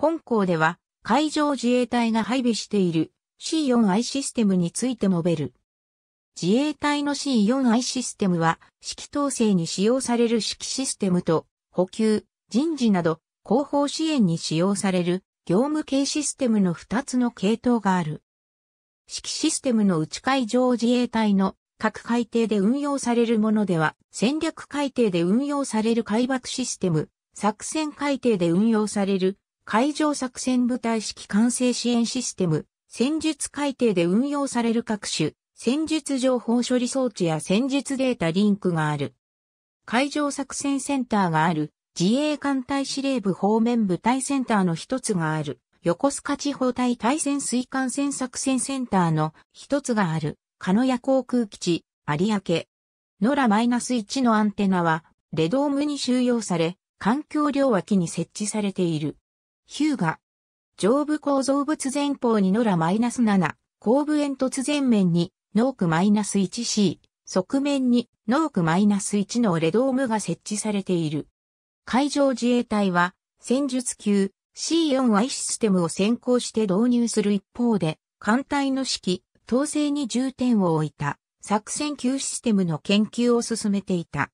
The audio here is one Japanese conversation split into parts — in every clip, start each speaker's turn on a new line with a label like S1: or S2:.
S1: 本校では海上自衛隊が配備している C4I システムについて述べる。自衛隊の C4I システムは、指揮統制に使用される指揮システムと、補給、人事など、後方支援に使用される業務系システムの2つの系統がある。指揮システムの内海上自衛隊の各海底で運用されるものでは、戦略海底で運用される海爆システム、作戦海底で運用される海上作戦部隊式管制支援システム、戦術改定で運用される各種、戦術情報処理装置や戦術データリンクがある。海上作戦センターがある、自衛艦隊司令部方面部隊センターの一つがある、横須賀地方隊対戦水艦船作戦センターの一つがある、鹿屋航空基地、有明。野良 -1 のアンテナは、レドームに収容され、環境両脇に設置されている。ヒューガ。上部構造物前方に野良 -7、後部煙突前面に、ノークマイナス -1C、側面に、ノークマイナス -1 のレドームが設置されている。海上自衛隊は、戦術級 C4I システムを先行して導入する一方で、艦隊の指揮、統制に重点を置いた作戦級システムの研究を進めていた。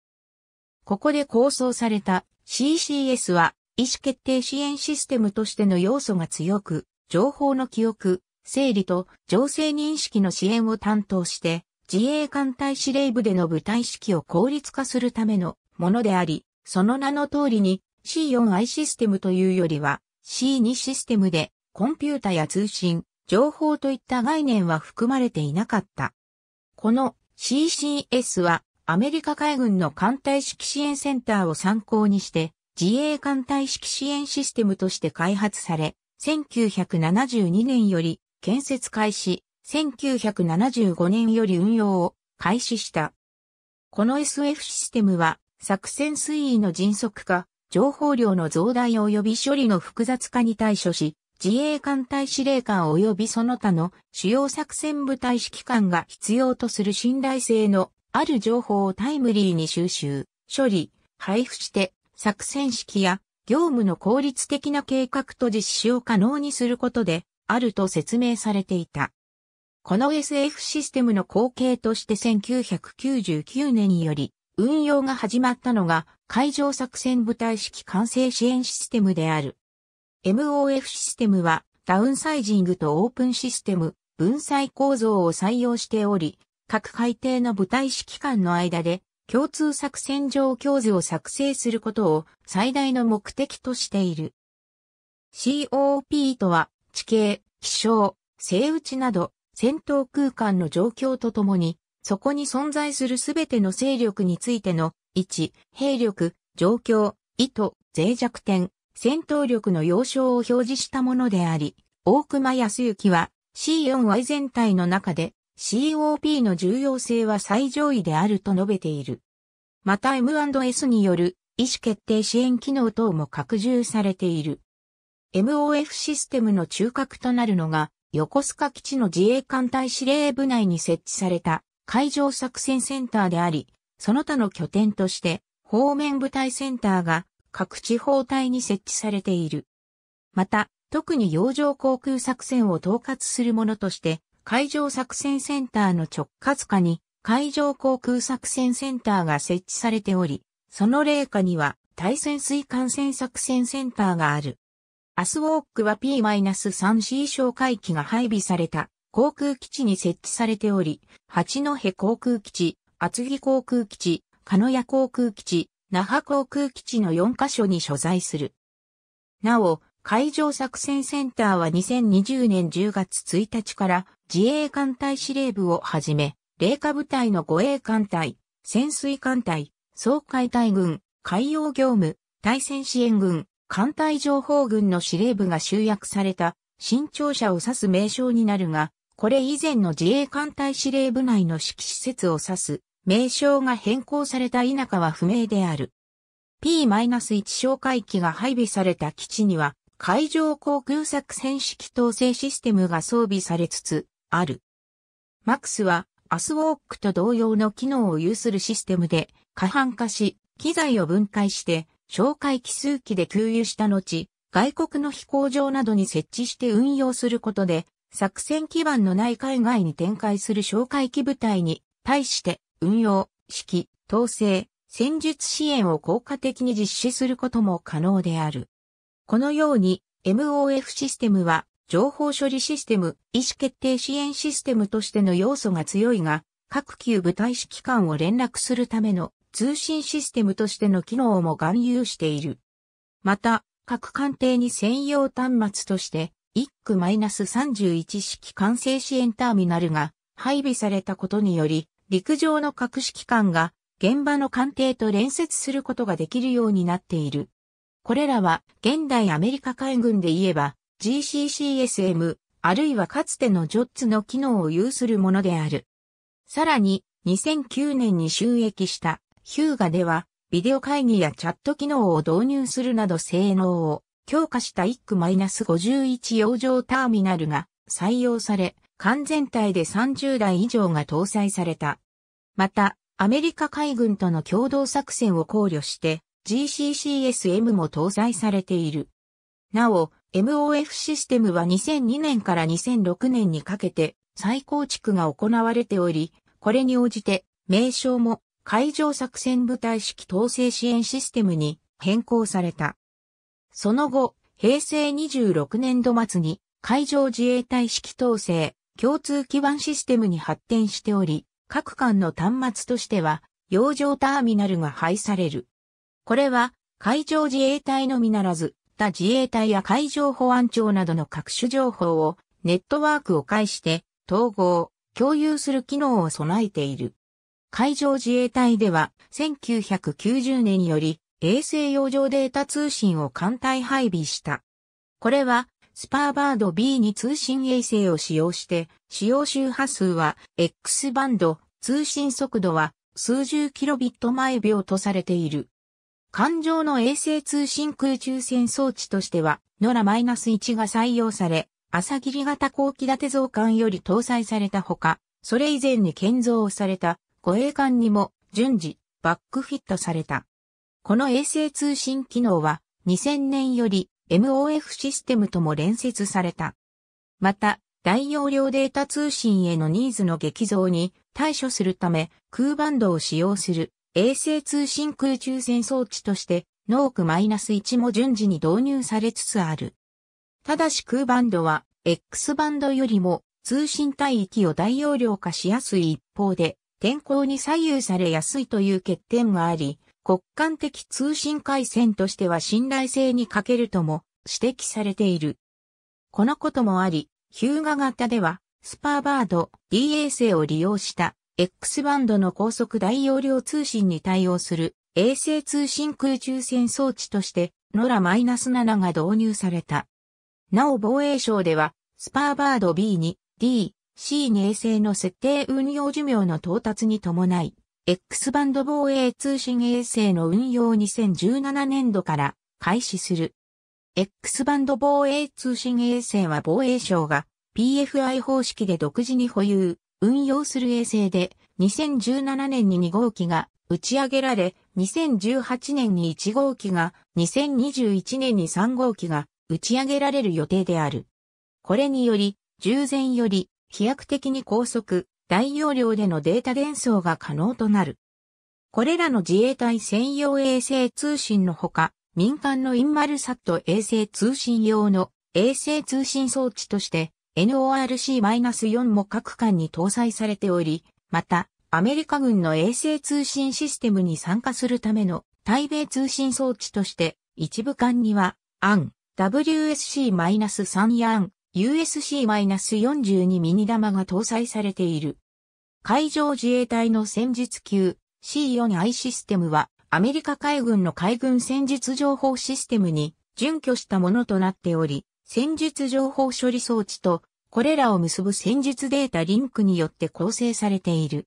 S1: ここで構想された CCS は意思決定支援システムとしての要素が強く、情報の記憶、整理と情勢認識の支援を担当して、自衛艦隊司令部での部隊指揮を効率化するためのものであり、その名の通りに C4i システムというよりは C2 システムでコンピュータや通信、情報といった概念は含まれていなかった。この CCS はアメリカ海軍の艦隊指揮支援センターを参考にして自衛艦隊式支援システムとして開発され、1972年より建設開始、1975年より運用を開始した。この SF システムは作戦推移の迅速化、情報量の増大及び処理の複雑化に対処し、自衛艦隊司令官及びその他の主要作戦部隊指揮官が必要とする信頼性のある情報をタイムリーに収集、処理、配布して作戦式や業務の効率的な計画と実施を可能にすることであると説明されていた。この SF システムの後継として1999年により運用が始まったのが海上作戦部隊式完成支援システムである。MOF システムはダウンサイジングとオープンシステム、分際構造を採用しており、各海底の部隊指揮官の間で共通作戦状況図を作成することを最大の目的としている。COP とは、地形、気象、生打ちなど、戦闘空間の状況とともに、そこに存在するすべての勢力についての、位置、兵力、状況、意図、脆弱点、戦闘力の要衝を表示したものであり、大熊康之は C4Y 全体の中で COP の重要性は最上位であると述べている。また M&S による意思決定支援機能等も拡充されている。MOF システムの中核となるのが、横須賀基地の自衛艦隊司令部内に設置された海上作戦センターであり、その他の拠点として、方面部隊センターが各地方隊に設置されている。また、特に洋上航空作戦を統括するものとして、海上作戦センターの直轄下に海上航空作戦センターが設置されており、その例下には対潜水艦船作戦センターがある。アスウォークは P-3C 哨戒機が配備された航空基地に設置されており、八戸航空基地、厚木航空基地、鹿屋航空基地、那覇航空基地の4カ所に所在する。なお、海上作戦センターは2020年10月1日から自衛艦隊司令部をはじめ、霊下部隊の護衛艦隊、潜水艦隊、総海隊軍、海洋業務、対戦支援軍、艦隊情報軍の司令部が集約された新庁舎を指す名称になるが、これ以前の自衛艦隊司令部内の指揮施設を指す名称が変更された田舎は不明である。P-1 哨戒機が配備された基地には海上航空作戦式統制システムが装備されつつある。マクスはアスウォークと同様の機能を有するシステムで過半化し、機材を分解して哨戒機数機で給油した後、外国の飛行場などに設置して運用することで、作戦基盤のない海外に展開する哨戒機部隊に対して運用、指揮、統制、戦術支援を効果的に実施することも可能である。このように MOF システムは情報処理システム、意思決定支援システムとしての要素が強いが、各級部隊指揮官を連絡するための通信システムとしての機能も含有している。また、各艦艇に専用端末として、1区3 1式管制支援ターミナルが配備されたことにより、陸上の各指揮官が現場の艦艇と連接することができるようになっている。これらは現代アメリカ海軍で言えば GCCSM あるいはかつてのジョッツの機能を有するものである。さらに2009年に収益したヒューガではビデオ会議やチャット機能を導入するなど性能を強化した1区 -51 洋上ターミナルが採用され、完全体で30台以上が搭載された。また、アメリカ海軍との共同作戦を考慮して、GCCSM も搭載されている。なお、MOF システムは2002年から2006年にかけて再構築が行われており、これに応じて名称も海上作戦部隊式統制支援システムに変更された。その後、平成26年度末に海上自衛隊式統制共通基盤システムに発展しており、各間の端末としては、洋上ターミナルが配される。これは海上自衛隊のみならず、他自衛隊や海上保安庁などの各種情報をネットワークを介して統合、共有する機能を備えている。海上自衛隊では1990年より衛星洋上データ通信を艦隊配備した。これはスパーバード b に通信衛星を使用して、使用周波数は X バンド、通信速度は数十キロビット毎秒とされている。艦上の衛星通信空中戦装置としては、ノラ -1 が採用され、朝霧型後期建て増艦より搭載されたほか、それ以前に建造された護衛艦にも順次バックフィットされた。この衛星通信機能は2000年より MOF システムとも連接された。また、大容量データ通信へのニーズの激増に対処するため、空バンドを使用する衛星通信空中戦装置として、ノーク -1 も順次に導入されつつある。ただし空バンドは、X バンドよりも通信帯域を大容量化しやすい一方で、天候に左右されやすいという欠点があり、国間的通信回線としては信頼性に欠けるとも指摘されている。このこともあり、ヒューガ型では、スパーバード D 衛星を利用した X バンドの高速大容量通信に対応する衛星通信空中戦装置として NORA-7 が導入された。なお防衛省ではスパーバード B2、D、c に衛星の設定運用寿命の到達に伴い、X バンド防衛通信衛星の運用2017年度から開始する。X バンド防衛通信衛星は防衛省が PFI 方式で独自に保有、運用する衛星で、2017年に2号機が打ち上げられ、2018年に1号機が、2021年に3号機が打ち上げられる予定である。これにより、従前より飛躍的に高速、大容量でのデータ伝送が可能となる。これらの自衛隊専用衛星通信のほか、民間のインマルサット衛星通信用の衛星通信装置として NORC-4 も各艦に搭載されており、また、アメリカ軍の衛星通信システムに参加するための対米通信装置として、一部艦には、アン、WSC-3 やアン、USC-42 ミニ玉が搭載されている。海上自衛隊の戦術級 C4I システムはアメリカ海軍の海軍戦術情報システムに準拠したものとなっており、戦術情報処理装置と、これらを結ぶ戦術データリンクによって構成されている。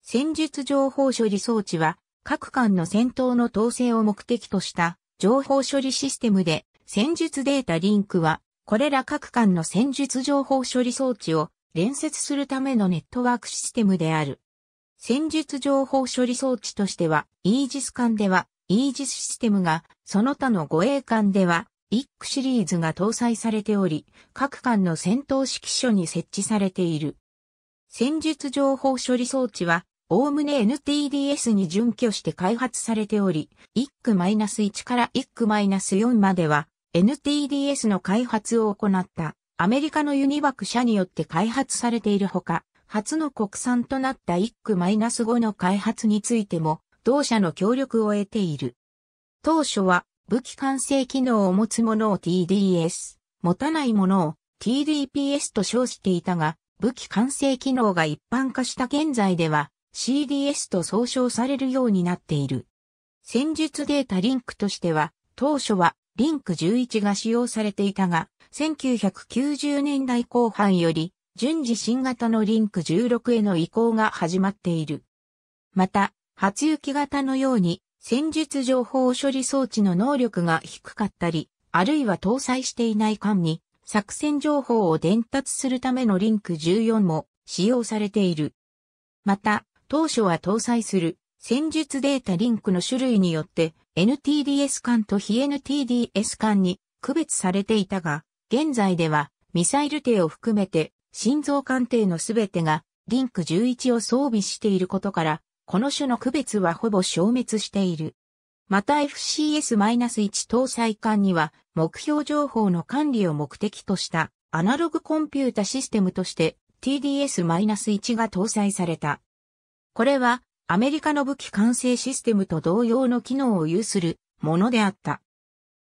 S1: 戦術情報処理装置は、各艦の戦闘の統制を目的とした情報処理システムで、戦術データリンクは、これら各艦の戦術情報処理装置を連接するためのネットワークシステムである。戦術情報処理装置としては、イージス艦では、イージスシステムが、その他の護衛艦では、一区シリーズが搭載されており、各艦の戦闘指揮所に設置されている。戦術情報処理装置は、おおむね NTDS に準拠して開発されており、1区 -1 から1区 -4 までは、NTDS の開発を行ったアメリカのユニバク社によって開発されているほか、初の国産となった1区 -5 の開発についても、同社の協力を得ている。当初は武器完成機能を持つものを TDS、持たないものを TDPS と称していたが、武器完成機能が一般化した現在では CDS と総称されるようになっている。戦術データリンクとしては、当初はリンク11が使用されていたが、1990年代後半より、順次新型のリンク16への移行が始まっている。また、初雪型のように、戦術情報処理装置の能力が低かったり、あるいは搭載していない間に、作戦情報を伝達するためのリンク14も使用されている。また、当初は搭載する戦術データリンクの種類によって NTDS 間と非 NTDS 間に区別されていたが、現在ではミサイル艇を含めて心臓艦艇のすべてがリンク11を装備していることからこの種の区別はほぼ消滅している。また FCS-1 搭載艦には目標情報の管理を目的としたアナログコンピュータシステムとして TDS-1 が搭載された。これはアメリカの武器管制システムと同様の機能を有するものであった。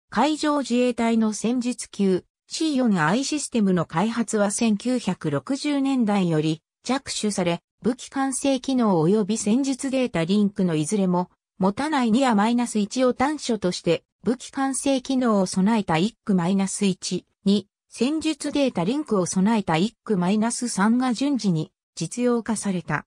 S1: 海上自衛隊の戦術級 C4I システムの開発は1960年代より着手され、武器完成機能及び戦術データリンクのいずれも、持たない 2A-1 を短所として、武器完成機能を備えた1区1 2、戦術データリンクを備えた1区3が順次に実用化された。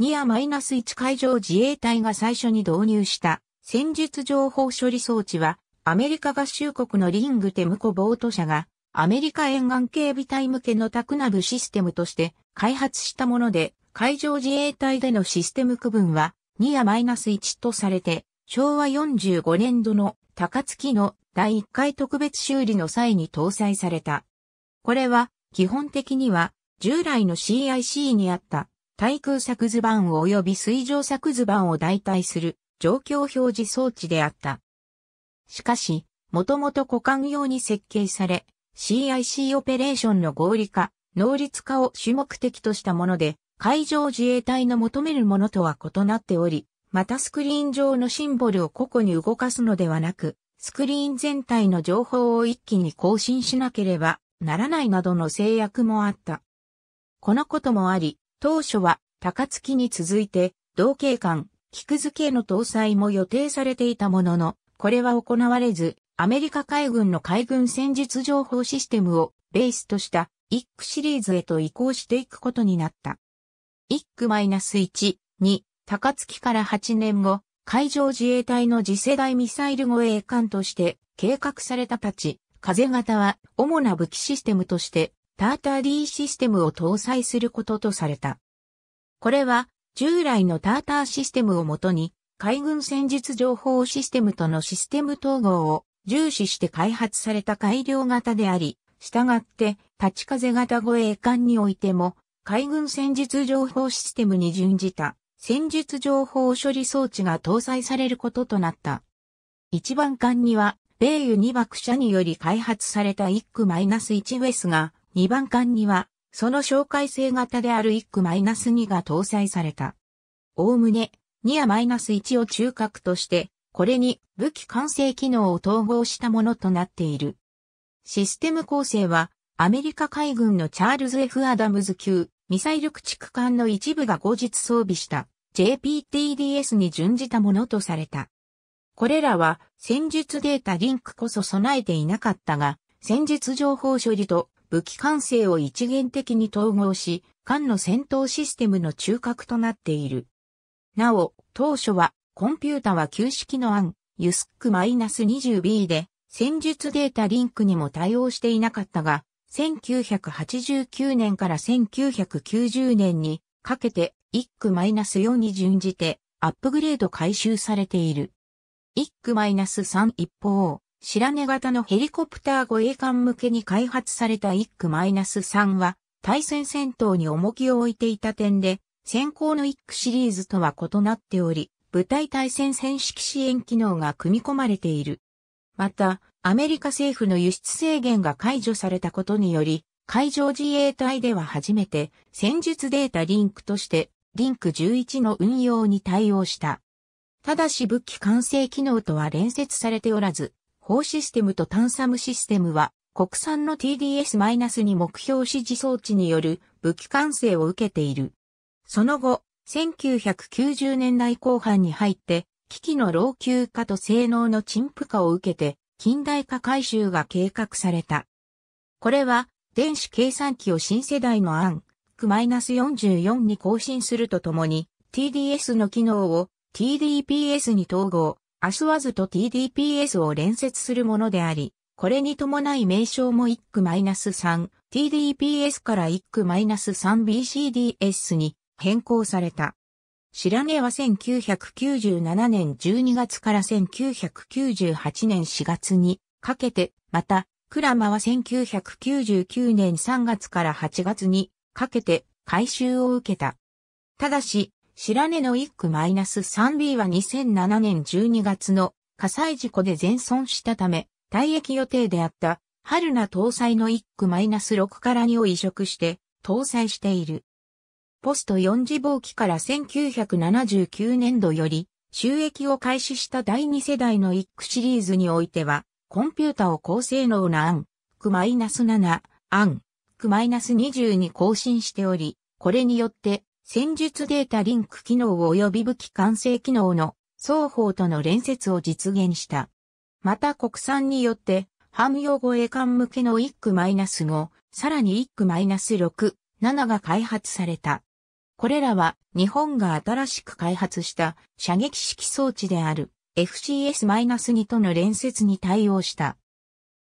S1: 2A-1 海上自衛隊が最初に導入した戦術情報処理装置は、アメリカ合衆国のリングテムコボート社が、アメリカ沿岸警備隊向けのタクナブシステムとして開発したもので、海上自衛隊でのシステム区分は2や -1 とされて、昭和45年度の高槻の第1回特別修理の際に搭載された。これは基本的には従来の CIC にあった対空作図板及び水上作図板を代替する状況表示装置であった。しかし、もともと股間用に設計され、CIC オペレーションの合理化、能率化を主目的としたもので、海上自衛隊の求めるものとは異なっており、またスクリーン上のシンボルを個々に動かすのではなく、スクリーン全体の情報を一気に更新しなければならないなどの制約もあった。このこともあり、当初は高槻に続いて、同警官、菊付けの搭載も予定されていたものの、これは行われず、アメリカ海軍の海軍戦術情報システムをベースとしたックシリーズへと移行していくことになった。1-1、2、高槻から8年後、海上自衛隊の次世代ミサイル護衛艦として計画されたたち、風型は主な武器システムとしてターター D システムを搭載することとされた。これは従来のターターシステムをもとに海軍戦術情報システムとのシステム統合を重視して開発された改良型であり、したがって、立ち風型護衛艦においても、海軍戦術情報システムに準じた戦術情報処理装置が搭載されることとなった。一番艦には、米油2爆車により開発された1区 -1 ウェスが、2番艦には、その紹介性型である1区 -2 が搭載された。おおむね、2や -1 を中核として、これに武器完成機能を統合したものとなっている。システム構成は、アメリカ海軍のチャールズ・ F・ アダムズ級ミサイル駆逐艦の一部が後日装備した JPTDS に準じたものとされた。これらは戦術データリンクこそ備えていなかったが、戦術情報処理と武器管制を一元的に統合し、艦の戦闘システムの中核となっている。なお、当初は、コンピュータは旧式の案、ユスック -20B で、戦術データリンクにも対応していなかったが、1989年から1990年にかけて1区 -4 に準じてアップグレード改修されている。1区 -3 一方、白根型のヘリコプター護衛艦向けに開発された1区 -3 は対戦戦闘に重きを置いていた点で、先行の1区シリーズとは異なっており、部隊対戦戦式支援機能が組み込まれている。また、アメリカ政府の輸出制限が解除されたことにより、海上自衛隊では初めて戦術データリンクとしてリンク11の運用に対応した。ただし武器完成機能とは連接されておらず、砲システムと単サムシステムは国産の TDS-2 目標指示装置による武器完成を受けている。その後、1990年代後半に入って、機器の老朽化と性能の陳腐化を受けて、近代化改修が計画された。これは、電子計算機を新世代のアン、ス4 4に更新するとともに、TDS の機能を TDPS に統合、アスワズと TDPS を連接するものであり、これに伴い名称もナス3 TDPS からナス3 b c d s に変更された。白根は1997年12月から1998年4月にかけて、また、鞍馬は1999年3月から8月にかけて改修を受けた。ただし、白根の1区 -3B は2007年12月の火災事故で全損したため、退役予定であった、春名搭載の1区 -6 から2を移植して、搭載している。ポスト4次号機から1979年度より収益を開始した第2世代の一区シリーズにおいては、コンピュータを高性能なアン、クマイナス7、アン、クマイナス20に更新しており、これによって戦術データリンク機能及び武器完成機能の双方との連接を実現した。また国産によって、ム用護衛艦向けの1区 -5、さらに1区 -6、7が開発された。これらは日本が新しく開発した射撃式装置である FCS-2 との連接に対応した。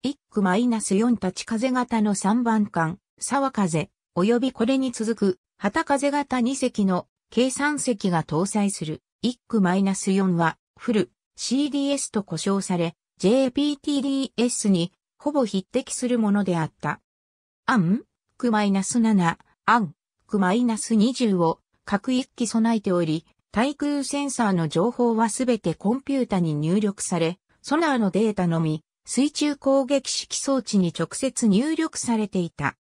S1: 1区 -4 立ち風型の3番艦、沢風、及びこれに続く、旗風型2隻の計3隻が搭載する1区 -4 は、フル CDS と呼称され、JPTDS にほぼ匹敵するものであった。アン、-7、アン、20を各1機備えており、対空センサーの情報はすべてコンピュータに入力され、ソナーのデータのみ、水中攻撃式装置に直接入力されていた。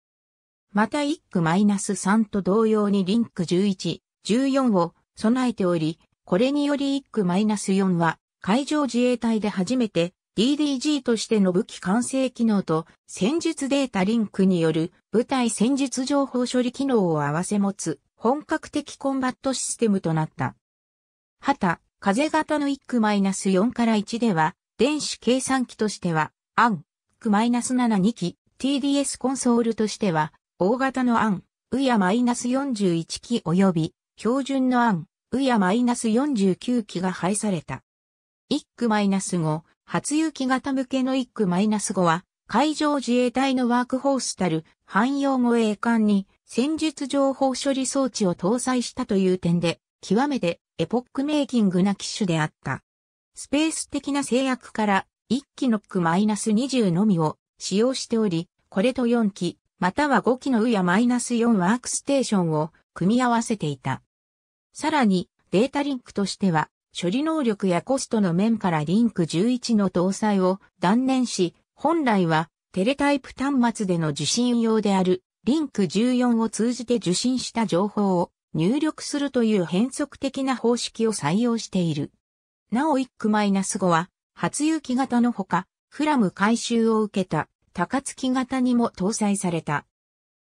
S1: また1区 -3 と同様にリンク11、14を備えており、これにより1区 -4 は海上自衛隊で初めて DDG としての武器完成機能と戦術データリンクによる部隊戦術情報処理機能を併せ持つ本格的コンバットシステムとなった。はた、風型の1区 -4 から1では、電子計算機としては、アン、区 -72 機、TDS コンソールとしては、大型のアン、ウス -41 機及び、標準のアン、ウス -49 機が配された。1区 -5、初雪型向けの1区 -5 は、海上自衛隊のワークホースたる汎用護衛艦に戦術情報処理装置を搭載したという点で、極めてエポックメイキングな機種であった。スペース的な制約から1機の区 -20 のみを使用しており、これと4機、または5機の U や -4 ワークステーションを組み合わせていた。さらに、データリンクとしては、処理能力やコストの面からリンク11の搭載を断念し、本来はテレタイプ端末での受信用であるリンク14を通じて受信した情報を入力するという変則的な方式を採用している。なお1 c 5は初有機型のほか、フラム回収を受けた高槻型にも搭載された。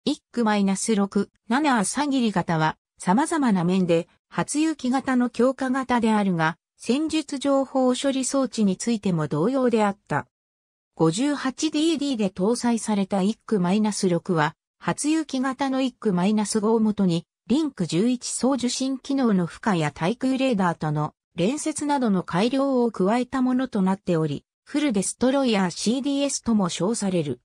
S1: 1区6 7朝霧型は様々な面で初有機型の強化型であるが、戦術情報処理装置についても同様であった。58DD で搭載された1区6は、初有機型の1区5をもとに、リンク11送受信機能の負荷や対空レーダーとの連接などの改良を加えたものとなっており、フルデストロイヤー CDS とも称される。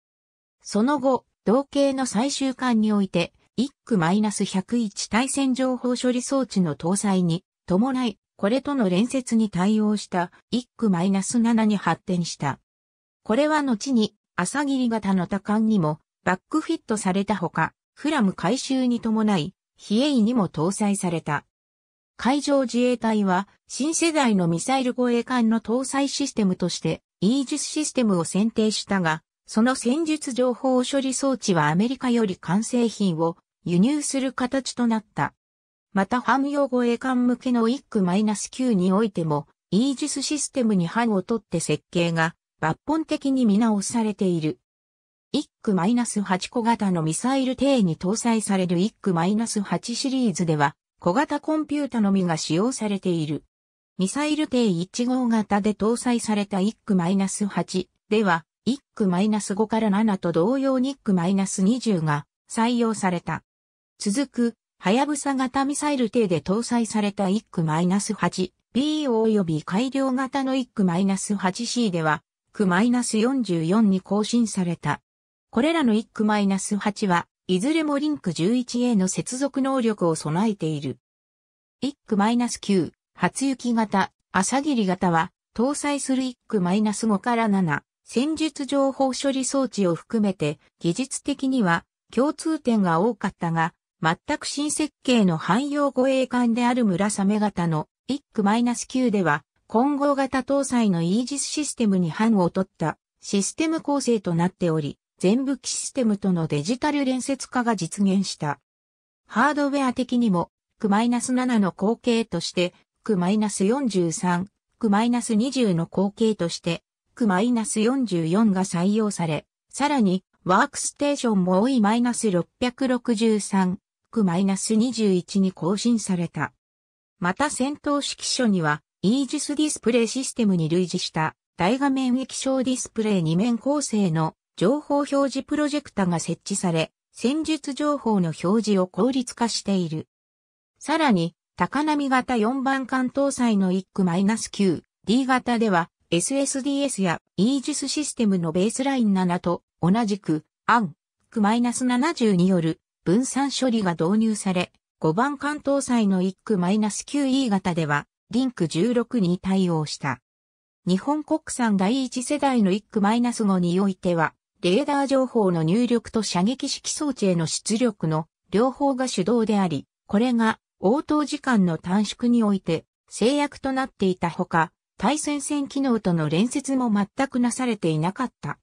S1: その後、同型の最終巻において、1区1 0 1対戦情報処理装置の搭載に伴い、これとの連接に対応した1区7に発展した。これは後に朝霧型の多管にもバックフィットされたほか、フラム回収に伴い、非営にも搭載された。海上自衛隊は新世代のミサイル護衛艦の搭載システムとしてイージスシステムを選定したが、その戦術情報処理装置はアメリカより完成品を輸入する形となった。また汎用護衛艦向けの1区9においても、イージスシステムに範をとって設計が抜本的に見直されている。1区8小型のミサイル艇に搭載される1区8シリーズでは、小型コンピュータのみが使用されている。ミサイル艇1号型で搭載された1区8では、1区5から7と同様に1区2 0が採用された。続く、はやぶさ型ミサイル艇で搭載された1区 -8B 及び改良型の1区 -8C では、区 -44 に更新された。これらの1区 -8 は、いずれもリンク 11A の接続能力を備えている。1区 -9、初雪型、朝霧型は、搭載する1区 -5 から7、戦術情報処理装置を含めて、技術的には共通点が多かったが、全く新設計の汎用護衛艦である村雨型のイッ -9 では、混合型搭載のイージスシステムに範を取ったシステム構成となっており、全部機システムとのデジタル連接化が実現した。ハードウェア的にも、Q-7 の後継として、Q-43、Q-20 の後継として、Q-44 が採用され、さらに、ワークステーションも多い -663、21に更新された。また戦闘指揮所には、イージスディスプレイシステムに類似した大画面液晶ディスプレイ2面構成の情報表示プロジェクタが設置され、戦術情報の表示を効率化している。さらに、高波型4番艦搭載の1 c 9 D 型では SSDS やイージスシステムのベースライン7と同じくアン、9 7による分散処理が導入され、5番関東祭の1区 -9E 型では、リンク16に対応した。日本国産第1世代の1区 -5 においては、レーダー情報の入力と射撃式装置への出力の両方が主導であり、これが応答時間の短縮において制約となっていたほか、対戦線機能との連接も全くなされていなかった。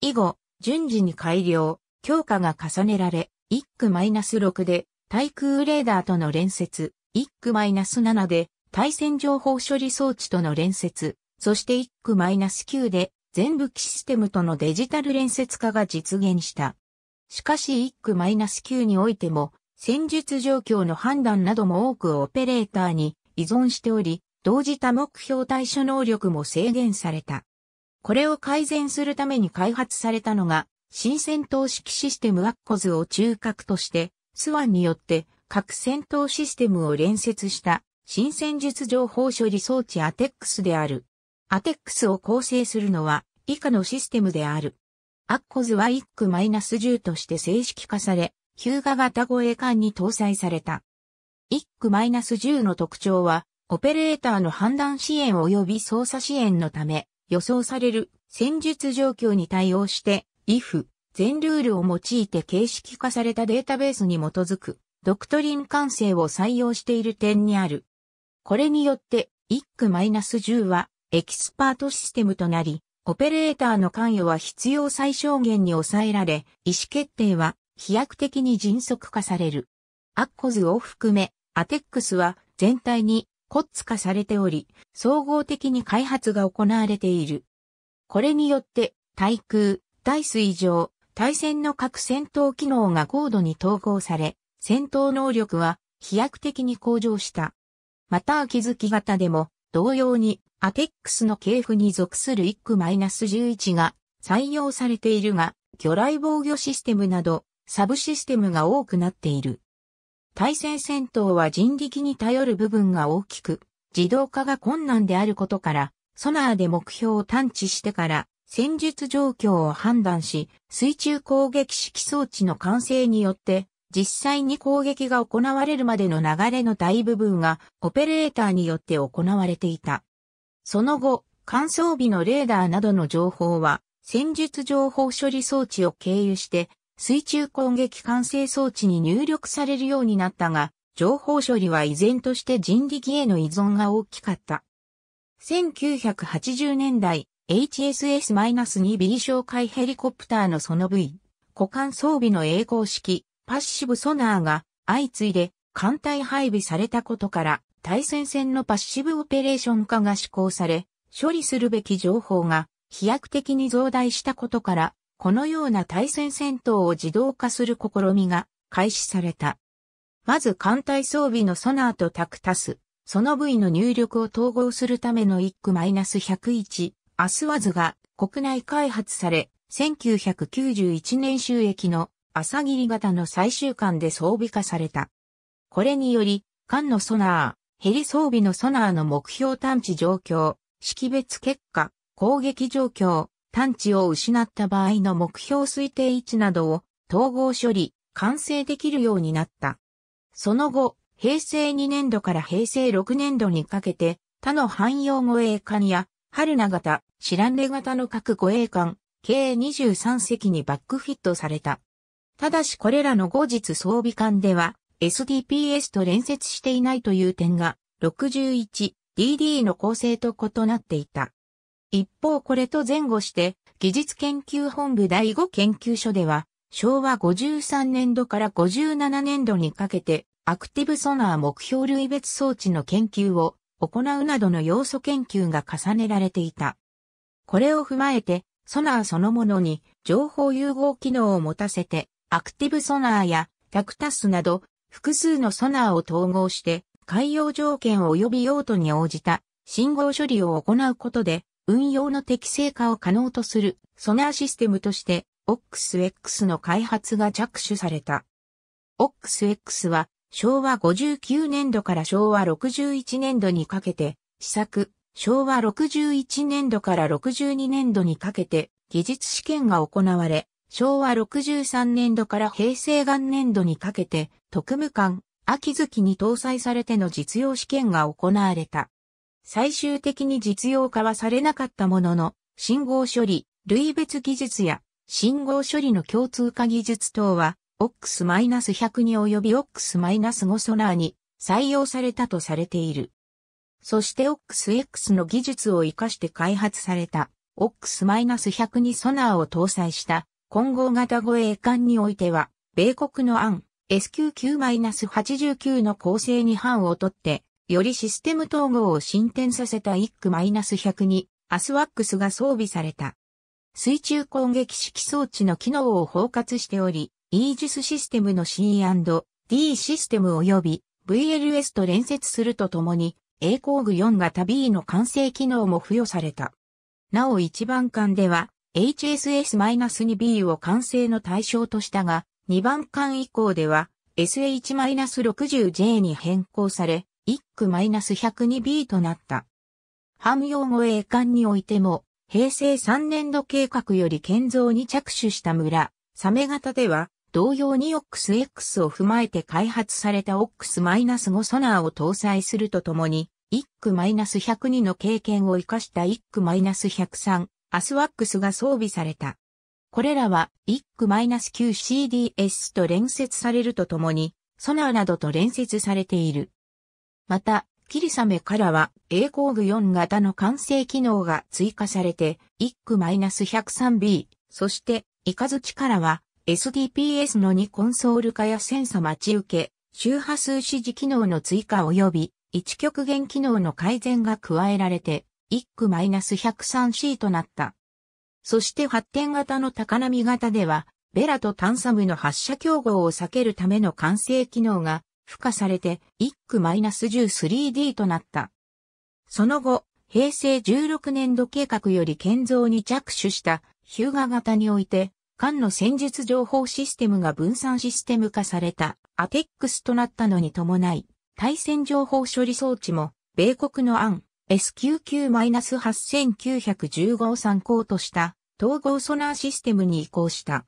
S1: 以後、順次に改良、強化が重ねられ、1区 -6 で、対空レーダーとの連接、1区 -7 で、対戦情報処理装置との連接、そして1区 -9 で、全部機システムとのデジタル連接化が実現した。しかし1区 -9 においても、戦術状況の判断なども多くオペレーターに依存しており、同時多目標対処能力も制限された。これを改善するために開発されたのが、新戦闘式システムアッコズを中核として、スワンによって各戦闘システムを連接した新戦術情報処理装置アテックスである。アテックスを構成するのは以下のシステムである。アッコズは1区1 0として正式化され、ヒューガ型護衛艦に搭載された。1区1 0の特徴は、オペレーターの判断支援及び操作支援のため、予想される戦術状況に対応して、if、全ルールを用いて形式化されたデータベースに基づく、ドクトリン完成を採用している点にある。これによって、IC-10 は、エキスパートシステムとなり、オペレーターの関与は必要最小限に抑えられ、意思決定は飛躍的に迅速化される。アッコズを含め、アテックスは全体にコッツ化されており、総合的に開発が行われている。これによって、対空、対水上、対戦の各戦闘機能が高度に統合され、戦闘能力は飛躍的に向上した。また秋月型でも同様にアテックスの系譜に属する1区1 1が採用されているが、魚雷防御システムなどサブシステムが多くなっている。対戦戦闘は人力に頼る部分が大きく、自動化が困難であることから、ソナーで目標を探知してから戦術状況を判断し、水中攻撃式装置の完成によって、実際に攻撃が行われるまでの流れの大部分がオペレーターによって行われていた。その後、乾燥日のレーダーなどの情報は、戦術情報処理装置を経由して、水中攻撃管制装置に入力されるようになったが、情報処理は依然として人力への依存が大きかった。1980年代、HSS-2B 哨戒ヘリコプターのその部位、股間装備の栄光式、パッシブソナーが相次いで艦隊配備されたことから対戦線のパッシブオペレーション化が施行され、処理するべき情報が飛躍的に増大したことから、このような対戦戦闘を自動化する試みが開始された。まず艦隊装備のソナーとタクタス、その部位の入力を統合するための1区1 0 1アスワズが国内開発され、1991年収益の朝霧型の最終艦で装備化された。これにより、艦のソナー、ヘリ装備のソナーの目標探知状況、識別結果、攻撃状況、探知を失った場合の目標推定位置などを統合処理、完成できるようになった。その後、平成2年度から平成6年度にかけて、他の汎用護衛艦や、春名型、ん根型の各護衛艦、計23隻にバックフィットされた。ただしこれらの後日装備艦では SDPS と連接していないという点が 61DD の構成と異なっていた。一方これと前後して技術研究本部第5研究所では昭和53年度から57年度にかけてアクティブソナー目標類別装置の研究を行うなどの要素研究が重ねられていた。これを踏まえて、ソナーそのものに情報融合機能を持たせて、アクティブソナーやタクタスなど複数のソナーを統合して、海洋条件及び用途に応じた信号処理を行うことで、運用の適正化を可能とするソナーシステムとして OXX の開発が着手された。OXX は昭和59年度から昭和61年度にかけて試作、昭和61年度から62年度にかけて技術試験が行われ、昭和63年度から平成元年度にかけて特務官、秋月に搭載されての実用試験が行われた。最終的に実用化はされなかったものの、信号処理、類別技術や信号処理の共通化技術等は、OX-100 に及び OX-5 ソナーに採用されたとされている。そして OXX の技術を活かして開発された OX-100 にソナーを搭載した混合型護衛艦においては、米国の案 s q 9 8 9の構成に範をとって、よりシステム統合を進展させた IC-100 にアスワックスが装備された。水中攻撃式装置の機能を包括しており、イージスシステムの C&D システム及び VLS と連接するとともに、栄工具4型 B の完成機能も付与された。なお1番艦では HSS-2B を完成の対象としたが、2番艦以降では SH-60J に変更され、1区 -102B となった。汎用語栄艦においても、平成3年度計画より建造に着手した村、サメ型では、同様に OXX を踏まえて開発された OX-5 ソナーを搭載するとともに、IC-102 の経験を活かした IC-103 アスワックスが装備された。これらは IC-9CDS と連接されるとともに、ソナーなどと連接されている。また、キリサメからは、A 工具4型の完成機能が追加されて、IC-103B、そして、イカズチからは、SDPS の2コンソール化やセンサ待ち受け、周波数指示機能の追加及び1極限機能の改善が加えられて、1区 -103C となった。そして発展型の高波型では、ベラとタンサムの発射競合を避けるための完成機能が付加されて、1区 -103D となった。その後、平成16年度計画より建造に着手したヒューガ型において、ンの戦術情報システムが分散システム化されたアテックスとなったのに伴い、対戦情報処理装置も、米国の案 S99-8915 を参考とした統合ソナーシステムに移行した。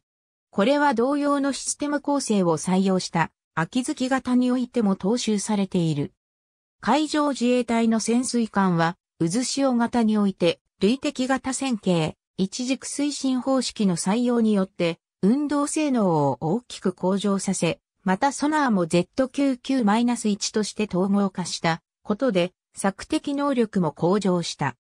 S1: これは同様のシステム構成を採用した秋月型においても踏襲されている。海上自衛隊の潜水艦は渦潮型において累積型線形、一軸推進方式の採用によって、運動性能を大きく向上させ、またソナーも Z99-1 として統合化したことで、索敵能力も向上した。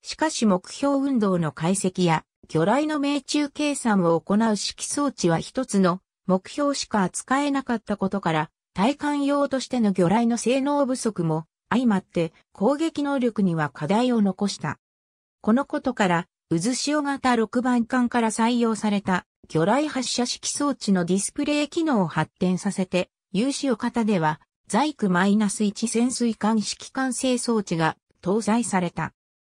S1: しかし目標運動の解析や、魚雷の命中計算を行う式装置は一つの目標しか扱えなかったことから、対艦用としての魚雷の性能不足も相まって攻撃能力には課題を残した。このことから渦潮型6番艦から採用された魚雷発射式装置のディスプレイ機能を発展させて、有を型では、在庫 -1 潜水艦式管制装置が搭載された。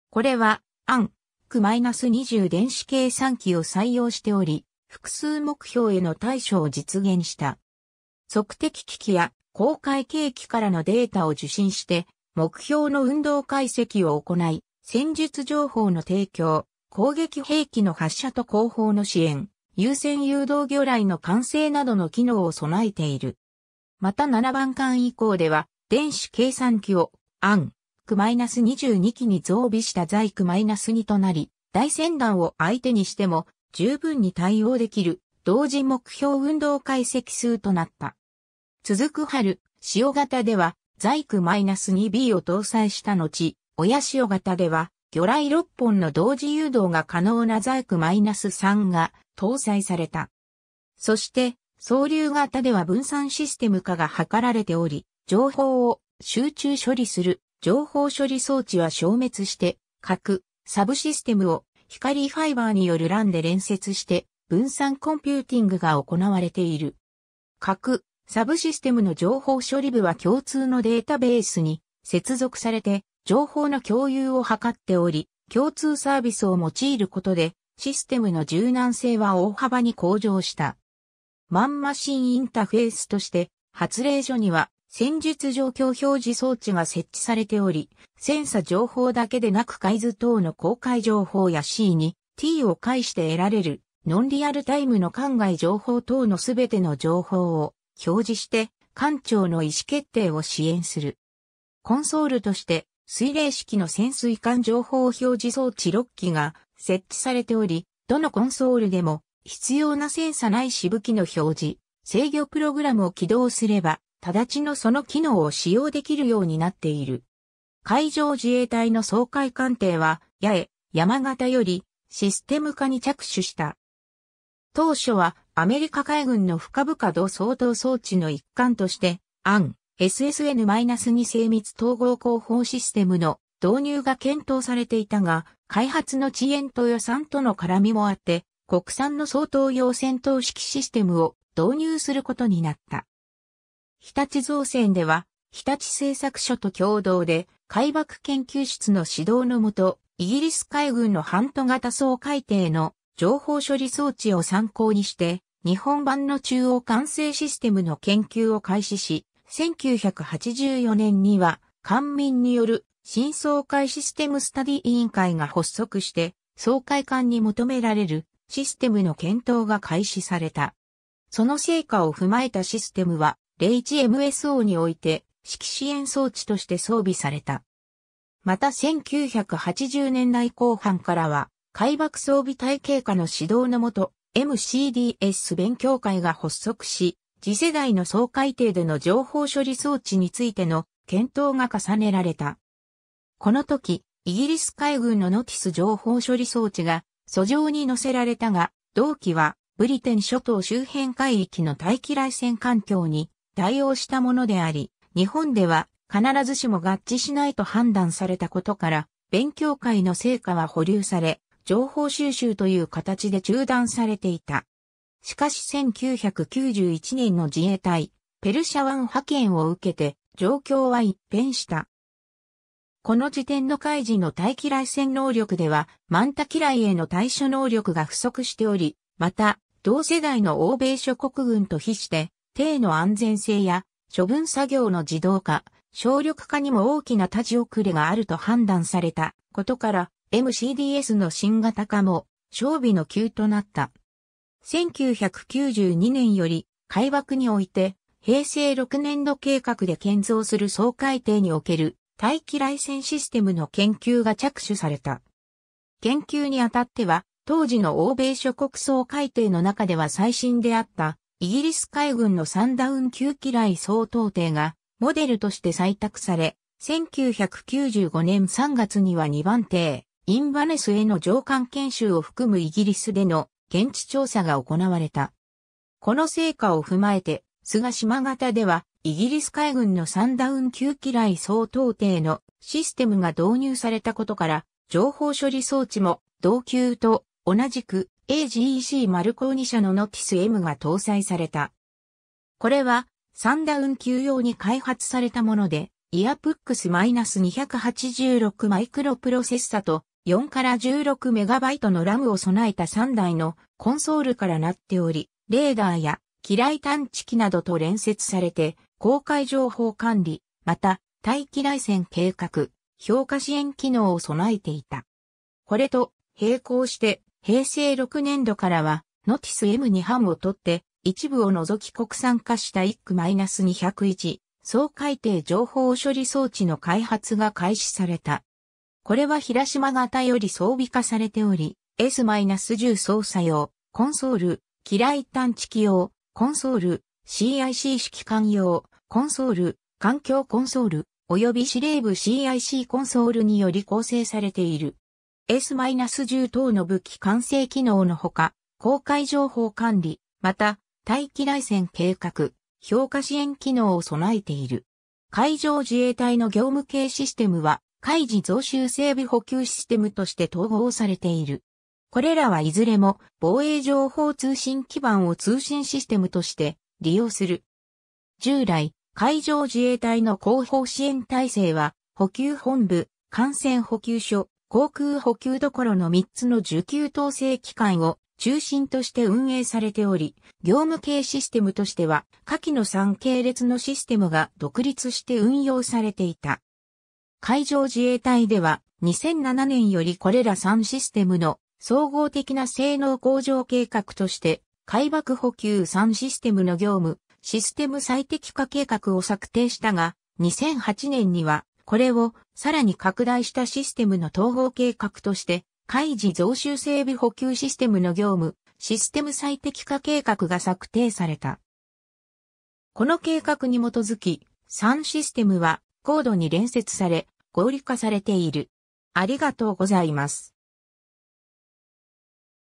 S1: これは、アン、ク -20 電子計算機を採用しており、複数目標への対処を実現した。測定機器や公開計器からのデータを受信して、目標の運動解析を行い、戦術情報の提供、攻撃兵器の発射と後方の支援、優先誘導魚雷の完成などの機能を備えている。また7番艦以降では、電子計算機を、ア暗、区 -22 機に増備した在ス -2 となり、大船団を相手にしても、十分に対応できる、同時目標運動解析数となった。続く春、潮型では、在ス -2B を搭載した後、親潮型では、魚雷6本の同時誘導が可能なザーク -3 が搭載された。そして、総流型では分散システム化が図られており、情報を集中処理する情報処理装置は消滅して、核、サブシステムを光ファイバーによる LAN で連接して分散コンピューティングが行われている。核、サブシステムの情報処理部は共通のデータベースに接続されて情報の共有を図っており、共通サービスを用いることで、システムの柔軟性は大幅に向上した。マンマシンインターフェースとして、発令所には戦術状況表示装置が設置されており、センサ情報だけでなく海図等の公開情報や C に T を介して得られるノンリアルタイムの管外情報等のすべての情報を表示して、艦長の意思決定を支援する。コンソールとして水冷式の潜水艦情報表示装置6機が設置されており、どのコンソールでも必要なセンサないしぶきの表示、制御プログラムを起動すれば、直ちのその機能を使用できるようになっている。海上自衛隊の総海艦艇は、八重、山形よりシステム化に着手した。当初はアメリカ海軍の深々度相当装置の一環として、アン、SSN-2 精密統合広報システムの導入が検討されていたが、開発の遅延と予算との絡みもあって、国産の相当用戦闘式システムを導入することになった。日立造船では、日立製作所と共同で、海爆研究室の指導のもと、イギリス海軍のハント型総海底の情報処理装置を参考にして、日本版の中央管制システムの研究を開始し、1984年には、官民による新総会システムスタディ委員会が発足して、総会館に求められるシステムの検討が開始された。その成果を踏まえたシステムは、01MSO において、揮支援装置として装備された。また1980年代後半からは、海爆装備体系化の指導のもと、MCDS 勉強会が発足し、次世代の総海底での情報処理装置についての検討が重ねられた。この時、イギリス海軍のノティス情報処理装置が訴状に載せられたが、同期はブリテン諸島周辺海域の大気来戦環境に対応したものであり、日本では必ずしも合致しないと判断されたことから、勉強会の成果は保留され、情報収集という形で中断されていた。しかし1991年の自衛隊、ペルシャ湾派遣を受けて、状況は一変した。この時点の海事の大機雷戦能力では、マンタ嫌いへの対処能力が不足しており、また、同世代の欧米諸国軍と比して、艇の安全性や処分作業の自動化、省力化にも大きな立ち遅れがあると判断されたことから、MCDS の新型化も、装備の急となった。1992年より、海枠において、平成6年度計画で建造する総海底における大気雷戦システムの研究が着手された。研究にあたっては、当時の欧米諸国総海底の中では最新であった、イギリス海軍のサンダウン級機雷総統艇が、モデルとして採択され、1995年3月には2番艇、インバネスへの上官研修を含むイギリスでの現地調査が行われた。この成果を踏まえて、菅島型では、イギリス海軍のサンダウン級機雷総統艇のシステムが導入されたことから、情報処理装置も同級と同じく AGEC マルコーニ社のノティス M が搭載された。これはサンダウン級用に開発されたもので、イヤプックス -286 マイクロプロセッサと4から16メガバイトのラムを備えた3台のコンソールからなっており、レーダーや機雷探知機などと連接されて、公開情報管理、また、大気雷戦計画、評価支援機能を備えていた。これと、並行して、平成6年度からは、ノティス M2 ハムを取って、一部を除き国産化したナス2 0 1総海底情報処理装置の開発が開始された。これは平島型より装備化されており、S-10 操作用、コンソール、機雷探知機用、コンソール、CIC 指揮官用、コンソール、環境コンソール、及び司令部 CIC コンソールにより構成されている。S-10 等の武器完成機能のほか、公開情報管理、また、待機内戦計画、評価支援機能を備えている。海上自衛隊の業務系システムは、海事増収整備補給システムとして統合されている。これらはいずれも防衛情報通信基盤を通信システムとして利用する。従来、海上自衛隊の後方支援体制は、補給本部、艦船補給所、航空補給どころの3つの受給統制機関を中心として運営されており、業務系システムとしては、下記の3系列のシステムが独立して運用されていた。海上自衛隊では2007年よりこれら3システムの総合的な性能向上計画として海爆補給3システムの業務、システム最適化計画を策定したが、2008年にはこれをさらに拡大したシステムの統合計画として海事増収整備補給システムの業務、システム最適化計画が策定された。この計画に基づき、3システムはコードに連接され、合理化されている。ありがとうございます。